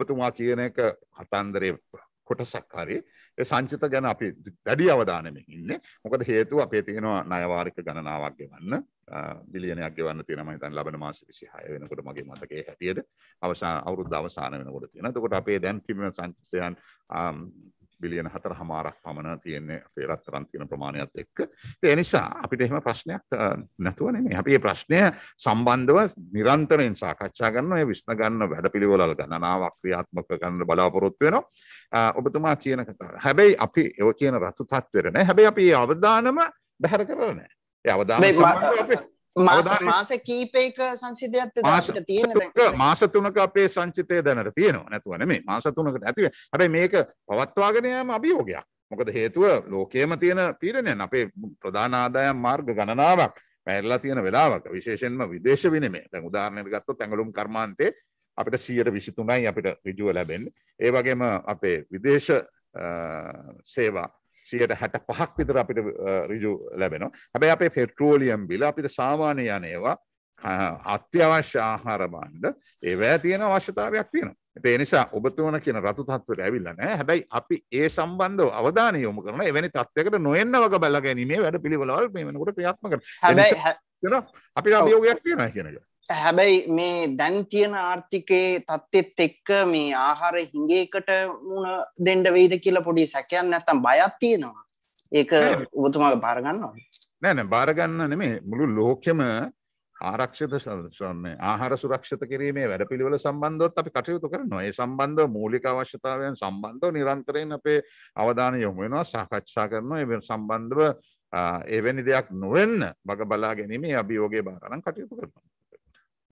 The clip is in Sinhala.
ඔබතුමා කියන එක කතන්දරය කොටසක් හරි සංචිත ගැන අපි දැඩි අවධානමින් ඉන්න මොකද හේතුව අපේ තියෙනවා නයවාරික ගණනාවක් ගෙවන්න බිලියනයක් ගෙවන්න තියෙනම හිතන් ලබන මාස 26 වෙනකොට මගේ මතකයේ හැටියට අවසාන අවුරුද්ද අවසාන වෙනකොට තියෙනවා. එතකොට අපේ දැන් තිබෙන සංචිතයන් බිලියන හතර හමාරක් පමණ තියන්නේ අපේ රත්තරන් තියෙන ප්‍රමාණයත් එක්ක ඒ නිසා අපිට එහෙම ප්‍රශ්නයක් නැතුව නෙමෙයි අපි මේ ප්‍රශ්නය සම්බන්ධව නිරන්තරයෙන් සාකච්ඡා කරනවා ඒ විශ්න ගන්න වැඩපිළිවෙල ගණනාවක් ක්‍රියාත්මක කරන්න බලාපොරොත්තු වෙනවා ඔබතුමා කියන කතාව හැබැයි අපි ඔය කියන රතු තත්ත්වෙට නෑ හැබැයි අපි අවධානම බැහැර කරලා නෑ ඒ අවධානම මාස කීපයක සංසිධයක් තියෙන මාස තුනක අපේ සංචිතය දැනට තියෙනවා නැතුවන මේ මාස තුනකට ඇතිව හැබැයි මේක පවත්වාගෙනයම අභියෝගයක් මොකද හේතුව ලෝකයේම තියෙන පීරණයන් අපේ ප්‍රධානාදායම් මාර්ග ගණනාවක් පැල්ලා තියෙන වෙලාවක විශේෂෙන්ම විදේශ විනිමේ දැන් උදාහරණයක් ගත්තොත් ඇඟලුම් කර්මාන්තේ අපිට 123යි අපිට ඍජුව ලැබෙන්නේ ඒ වගේම අපේ විදේශ සේවා සියට හැට පහක් විතර අපිට රිජු ලැබෙනවා හැබැ අපේ පෙට්‍රෝලියම් බිල අපිට සාමාන්‍ය යනේවා අත්‍යවශ්‍ය ආහාරබන්ඩ ඒවෑ තියෙන අවශ්‍යතාවයක් තියෙන ඒ නිසා ඔබතුවන කියන රතු තත්වට ඇවිල්ල නෑ හැබැයි අපි ඒ සම්බන්ධ අවධාන යොමු කරන එවැනි තත්වකට නොෙන්න්න වග බැල්ලගැනීමේ වැඩ පිළිවලල් මේමකට ක්‍රියාත්මක හැබැයි අපි අභියෝගයක් තියෙන කියනක හැබැයි මේ දැන් තියෙන ආර්ථිකයේ තත්ත්වෙත් එක්ක මේ ආහාර හිඟේකට මුණ දෙන්න වෙයිද කියලා පොඩි සැකයක් නැත්තම් බයක් තියෙනවා. ඒක ඔබතුමාගේ බාර ගන්නවද? නෑ නෑ බාර ගන්න නෙමෙයි මුළු ලෝකෙම ආරක්ෂිත ආහාර සුරක්ෂිත කිරීමේ වැඩපිළිවෙල සම්බන්ධවත් අපි කටයුතු කරනවා. ඒ සම්බන්ධව මූලික අවශ්‍යතාවයන් සම්බන්ධව නිරන්තරයෙන් අපේ අවධානය යොමු වෙනවා, සාකච්ඡා කරනවා. ඒ සම්බන්ධව එවැනි දෙයක් නොවෙන්න බග බලා ගැනීමේ අභියෝගය බාරනම් කටයුතු කරනවා.